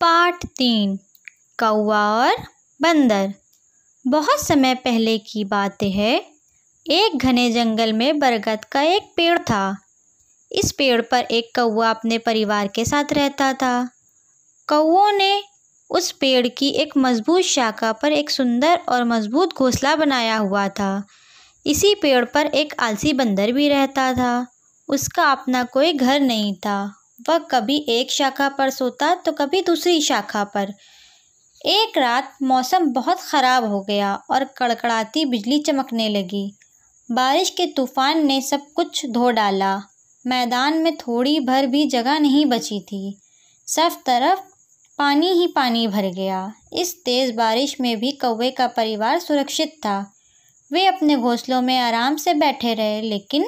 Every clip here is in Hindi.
पार्ट तीन कौआ और बंदर बहुत समय पहले की बात है एक घने जंगल में बरगद का एक पेड़ था इस पेड़ पर एक कौआ अपने परिवार के साथ रहता था कौओं ने उस पेड़ की एक मजबूत शाखा पर एक सुंदर और मजबूत घोंसला बनाया हुआ था इसी पेड़ पर एक आलसी बंदर भी रहता था उसका अपना कोई घर नहीं था वह कभी एक शाखा पर सोता तो कभी दूसरी शाखा पर एक रात मौसम बहुत ख़राब हो गया और कड़कड़ाती बिजली चमकने लगी बारिश के तूफ़ान ने सब कुछ धो डाला मैदान में थोड़ी भर भी जगह नहीं बची थी सब तरफ पानी ही पानी भर गया इस तेज़ बारिश में भी कौवे का परिवार सुरक्षित था वे अपने घोंसलों में आराम से बैठे रहे लेकिन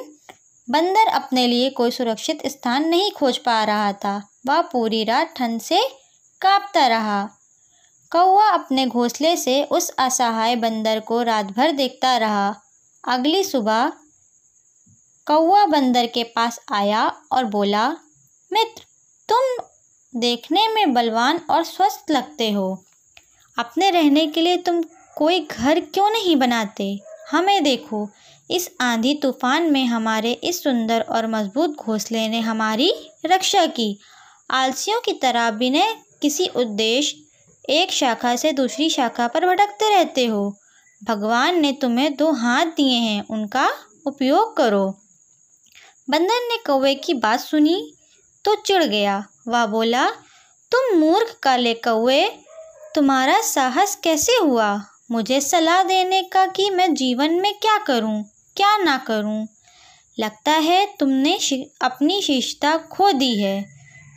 बंदर अपने लिए कोई सुरक्षित स्थान नहीं खोज पा रहा था वह पूरी रात ठंड से कांपता रहा कौआ अपने घोंसले से उस असहाय बंदर को रात भर देखता रहा अगली सुबह कौआ बंदर के पास आया और बोला मित्र तुम देखने में बलवान और स्वस्थ लगते हो अपने रहने के लिए तुम कोई घर क्यों नहीं बनाते हमें देखो इस आंधी तूफान में हमारे इस सुंदर और मजबूत घोंसले ने हमारी रक्षा की आलसियों की तरह बिना किसी उद्देश्य एक शाखा से दूसरी शाखा पर भटकते रहते हो भगवान ने तुम्हें दो हाथ दिए हैं उनका उपयोग करो बंदर ने कौवे की बात सुनी तो चिड़ गया वह बोला तुम मूर्ख काले कौवे तुम्हारा साहस कैसे हुआ मुझे सलाह देने का कि मैं जीवन में क्या करूं? क्या ना करूं? लगता है तुमने अपनी शिष्टता खो दी है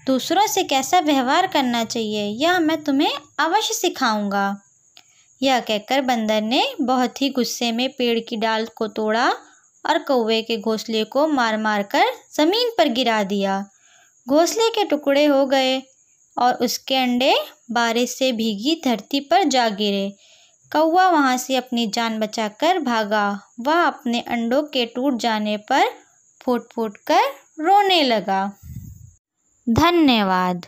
दूसरों से कैसा व्यवहार करना चाहिए यह मैं तुम्हें अवश्य सिखाऊंगा यह कहकर बंदर ने बहुत ही गुस्से में पेड़ की डाल को तोड़ा और कौवे के घोंसले को मार मार कर ज़मीन पर गिरा दिया घोंसले के टुकड़े हो गए और उसके अंडे बारिश से भीगी धरती पर जा गिरे कौवा वहाँ से अपनी जान बचाकर भागा वह अपने अंडों के टूट जाने पर फूट फूट कर रोने लगा धन्यवाद